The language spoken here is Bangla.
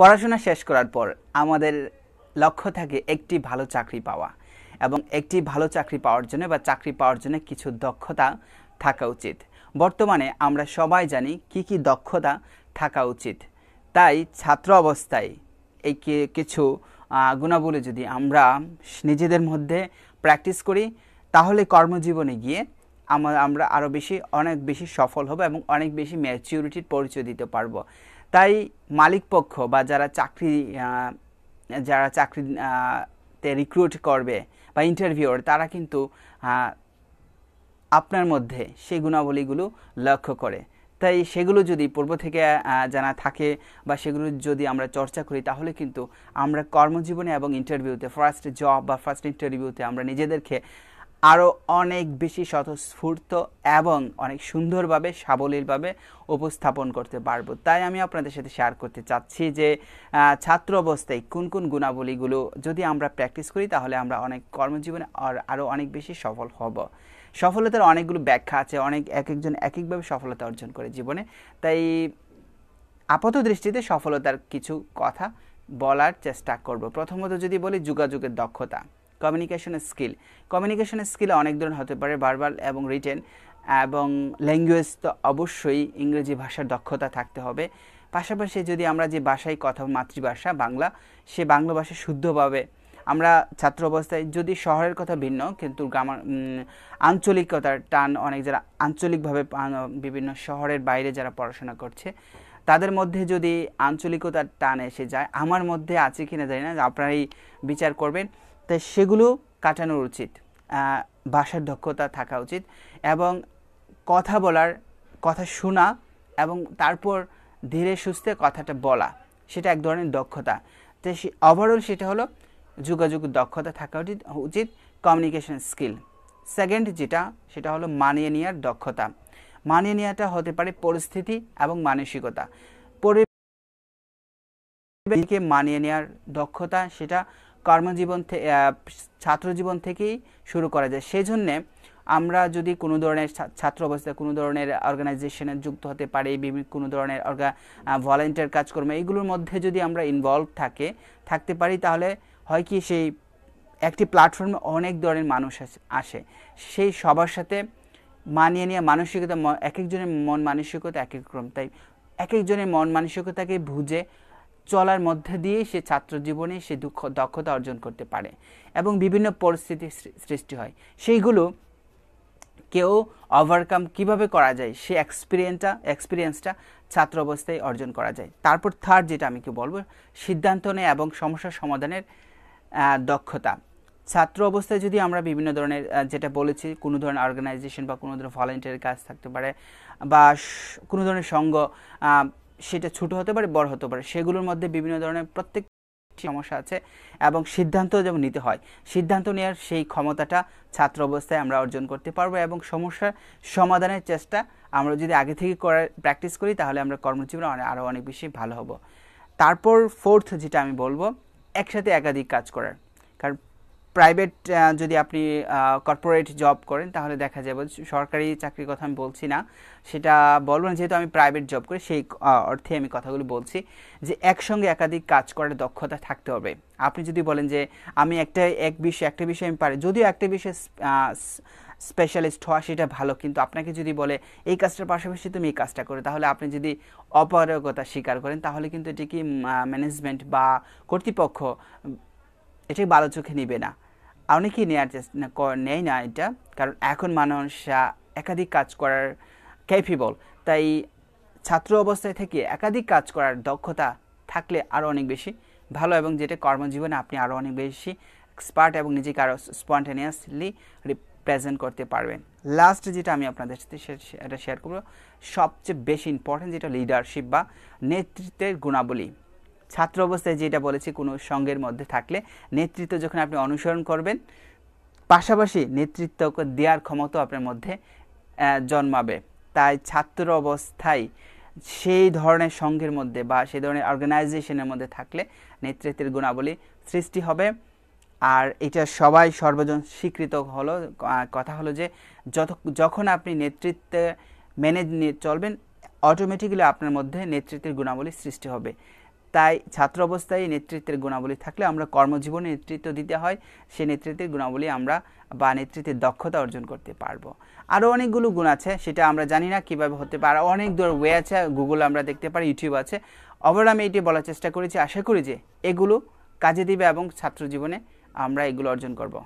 পড়াশোনা শেষ করার পর আমাদের লক্ষ্য থাকে একটি ভালো চাকরি পাওয়া এবং একটি ভালো চাকরি পাওয়ার জন্য বা চাকরি পাওয়ার জন্য কিছু দক্ষতা থাকা উচিত বর্তমানে আমরা সবাই জানি কি কি দক্ষতা থাকা উচিত তাই ছাত্র অবস্থায় এই কিছু গুণাবলী যদি আমরা নিজেদের মধ্যে প্র্যাকটিস করি তাহলে কর্মজীবনে গিয়ে আমরা আরও বেশি অনেক বেশি সফল হব এবং অনেক বেশি ম্যাচিউরিটির পরিচয় দিতে পারবো তাই মালিকপক্ষ বা যারা চাকরি যারা চাকরিতে রিক্রুট করবে বা ইন্টারভিউর তারা কিন্তু আপনার মধ্যে সেই গুণাবলীগুলো লক্ষ্য করে তাই সেগুলো যদি পূর্ব থেকে জানা থাকে বা সেগুলো যদি আমরা চর্চা করি তাহলে কিন্তু আমরা কর্মজীবনে এবং ইন্টারভিউতে ফার্স্ট জব বা ফার্স্ট ইন্টারভিউতে আমরা নিজেদেরকে আরও অনেক বেশি স্বতঃস্ফূর্ত এবং অনেক সুন্দরভাবে সাবলীলভাবে উপস্থাপন করতে পারবো তাই আমি আপনাদের সাথে শেয়ার করতে চাচ্ছি যে ছাত্র অবস্থায় কোন কোন গুণাবলীগুলো যদি আমরা প্র্যাকটিস করি তাহলে আমরা অনেক কর্মজীবনে আর আরও অনেক বেশি সফল হব সফলতার অনেকগুলো ব্যাখ্যা আছে অনেক এক একজন এক একভাবে সফলতা অর্জন করে জীবনে তাই আপাত দৃষ্টিতে সফলতার কিছু কথা বলার চেষ্টা করব প্রথমত যদি বলি যোগাযোগের দক্ষতা কমিউনিকেশন স্কিল কমিউনিকেশন স্কিল অনেক ধরনের হতে পারে বারবার এবং রিটেন এবং ল্যাঙ্গুয়েজ তো অবশ্যই ইংরেজি ভাষার দক্ষতা থাকতে হবে পাশাপাশি যদি আমরা যে ভাষায় কথা মাতৃভাষা বাংলা সে বাংলা ভাষা শুদ্ধভাবে আমরা ছাত্র অবস্থায় যদি শহরের কথা ভিন্ন কিন্তু গ্রামার আঞ্চলিকতার টান অনেক যারা আঞ্চলিকভাবে বিভিন্ন শহরের বাইরে যারা পড়াশোনা করছে তাদের মধ্যে যদি আঞ্চলিকতার টান এসে যায় আমার মধ্যে আছে কিনা জানি না আপনারাই বিচার করবেন তাই সেগুলো কাটানো উচিত ভাষার দক্ষতা থাকা উচিত এবং কথা বলার কথা শোনা এবং তারপর ধীরে সুস্থে কথাটা বলা সেটা এক ধরনের দক্ষতা তো সে ওভারঅল সেটা হলো যোগাযোগ দক্ষতা থাকা উচিত উচিত কমিউনিকেশন স্কিল সেকেন্ড যেটা সেটা হলো মানিয়ে নেওয়ার দক্ষতা মানিয়ে নেওয়াটা হতে পারে পরিস্থিতি এবং মানসিকতা পরিবেশকে মানিয়ে নেওয়ার দক্ষতা সেটা কর্মজীবন ছাত্রজীবন থেকেই শুরু করা যায় সেই জন্যে আমরা যদি কোনো ধরনের ছাত্র অবস্থায় কোনো ধরনের অর্গানাইজেশনে যুক্ত হতে পারি বিভিন্ন কোনো ধরনের অর্গা ভলেন্টিয়ার কাজকর্ম এইগুলোর মধ্যে যদি আমরা ইনভলভ থাকে থাকতে পারি তাহলে হয় কি সেই একটি প্ল্যাটফর্মে অনেক ধরনের মানুষ আসে সেই সবার সাথে মানিয়ে নিয়ে মানসিকতা এক একজনের মন মানসিকতা এক এক রকম তাই এক একজনের মন মানসিকতাকে বুঝে চলার মধ্যে দিয়ে সে ছাত্র জীবনে সে দুঃখ দক্ষতা অর্জন করতে পারে এবং বিভিন্ন পরিস্থিতির সৃষ্টি হয় সেইগুলো কেউ ওভারকাম কিভাবে করা যায় সে এক্সপিরিয়েন্সটা এক্সপিরিয়েন্সটা ছাত্র অবস্থায় অর্জন করা যায় তারপর থার্ড যেটা আমি কি বলবো সিদ্ধান্ত নেয় এবং সমস্যা সমাধানের দক্ষতা ছাত্র অবস্থায় যদি আমরা বিভিন্ন ধরনের যেটা বলেছি কোনো ধরনের অর্গানাইজেশন বা কোনো ধরনের ভলেন্টিয়ারের কাজ থাকতে পারে বা কোনো ধরনের সঙ্গ সেটা ছোট হতে পারে বড় হতে পারে সেগুলোর মধ্যে বিভিন্ন ধরনের প্রত্যেক সমস্যা আছে এবং সিদ্ধান্ত যেমন নিতে হয় সিদ্ধান্ত নেওয়ার সেই ক্ষমতাটা ছাত্র অবস্থায় আমরা অর্জন করতে পারবো এবং সমস্যার সমাধানের চেষ্টা আমরা যদি আগে থেকে করার প্র্যাকটিস করি তাহলে আমরা কর্মজীবনে আরও অনেক বেশি ভালো হব তারপর ফোর্থ যেটা আমি বলবো একসাথে একাধিক কাজ করার কারণ প্রাইভেট যদি আপনি কর্পোরেট জব করেন তাহলে দেখা যাবে সরকারি চাকরির কথা আমি বলছি না সেটা বলবো না যেহেতু আমি প্রাইভেট জব করি সেই অর্থে আমি কথাগুলি বলছি যে একসঙ্গে একাধিক কাজ করার দক্ষতা থাকতে হবে আপনি যদি বলেন যে আমি একটা এক বিষয়ে একটা বিষয়ে আমি পারি যদিও একটা বিষয়ে স্পেশালিস্ট হওয়া সেটা ভালো কিন্তু আপনাকে যদি বলে এই কাজটার পাশাপাশি তুমি এই কাজটা করো তাহলে আপনি যদি অপারগতা স্বীকার করেন তাহলে কিন্তু এটি কি ম্যানেজমেন্ট বা কর্তৃপক্ষ এটি ভালো চোখে নিবে না অনেকেই নেওয়ার নেয় না এটা কারণ এখন মানুষ একাধিক কাজ করার ক্যাপেবল তাই ছাত্র অবস্থায় থেকে একাধিক কাজ করার দক্ষতা থাকলে আরও অনেক বেশি ভালো এবং যেটা কর্মজীবনে আপনি আরও অনেক বেশি এক্সপার্ট এবং নিজেকে আরও স্পন্টেনিয়াসলি রিপ্রেজেন্ট করতে পারবেন লাস্ট যেটা আমি আপনাদের সাথে এটা শেয়ার করবো সবচেয়ে বেশি ইম্পর্টেন্ট যেটা লিডারশিপ বা নেতৃত্বের গুণাবলী ছাত্র অবস্থায় যেটা বলেছি কোনো সঙ্গের মধ্যে থাকলে নেতৃত্ব যখন আপনি অনুসরণ করবেন পাশাপাশি নেতৃত্ব দেওয়ার ক্ষমতাও আপনার মধ্যে জন্মাবে তাই ছাত্র অবস্থায় সেই ধরনের সঙ্গের মধ্যে বা সেই ধরনের অর্গানাইজেশনের মধ্যে থাকলে নেতৃত্বের গুণাবলী সৃষ্টি হবে আর এটা সবাই সর্বজন স্বীকৃত হলো কথা হলো যে যত যখন আপনি নেতৃত্বে মেনে নিয়ে চলবেন অটোমেটিক্যালি আপনার মধ্যে নেতৃত্বের গুণাবলী সৃষ্টি হবে তাই ছাত্র অবস্থায় নেতৃত্বের গুণাবলী থাকলে আমরা কর্মজীবনে নেতৃত্ব দিতে হয় সে নেতৃত্বের গুণাবলী আমরা বা নেতৃত্বের দক্ষতা অর্জন করতে পারবো আরও অনেকগুলো গুণ আছে সেটা আমরা জানি না কীভাবে হতে পারে অনেক দূর ওয়ে আছে গুগল আমরা দেখতে পারি ইউটিউব আছে ওভার আমি এটি বলার চেষ্টা করেছি আশা করি যে এগুলো কাজে দিবে এবং ছাত্র জীবনে আমরা এগুলো অর্জন করব